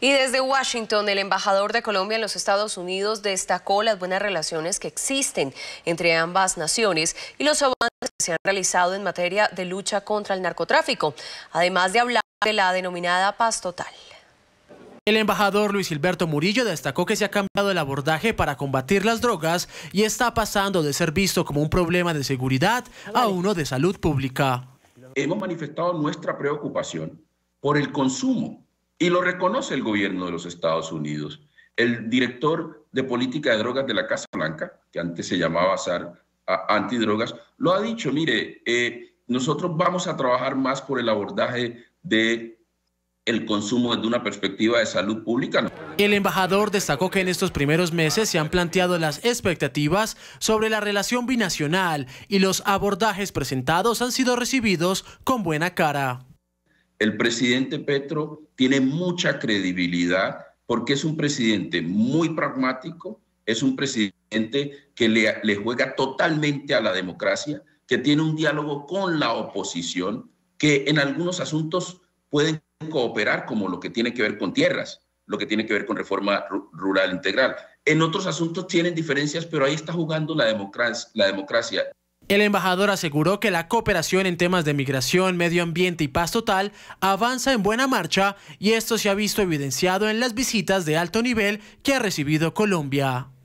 Y desde Washington, el embajador de Colombia en los Estados Unidos destacó las buenas relaciones que existen entre ambas naciones y los avances que se han realizado en materia de lucha contra el narcotráfico, además de hablar de la denominada paz total. El embajador Luis Gilberto Murillo destacó que se ha cambiado el abordaje para combatir las drogas y está pasando de ser visto como un problema de seguridad a uno de salud pública. Hemos manifestado nuestra preocupación por el consumo y lo reconoce el gobierno de los Estados Unidos. El director de política de drogas de la Casa Blanca, que antes se llamaba SAR antidrogas, lo ha dicho, mire, eh, nosotros vamos a trabajar más por el abordaje de el consumo desde una perspectiva de salud pública. El embajador destacó que en estos primeros meses se han planteado las expectativas sobre la relación binacional y los abordajes presentados han sido recibidos con buena cara. El presidente Petro tiene mucha credibilidad porque es un presidente muy pragmático, es un presidente que le, juega totalmente a la democracia, que tiene un diálogo con la oposición, que en algunos asuntos pueden cooperar, como lo que tiene que ver con tierras, lo que tiene que ver con reforma rural integral. En otros asuntos tienen diferencias, pero ahí está jugando la democracia. La democracia. El embajador aseguró que la cooperación en temas de migración, medio ambiente y paz total avanza en buena marcha y esto se ha visto evidenciado en las visitas de alto nivel que ha recibido Colombia.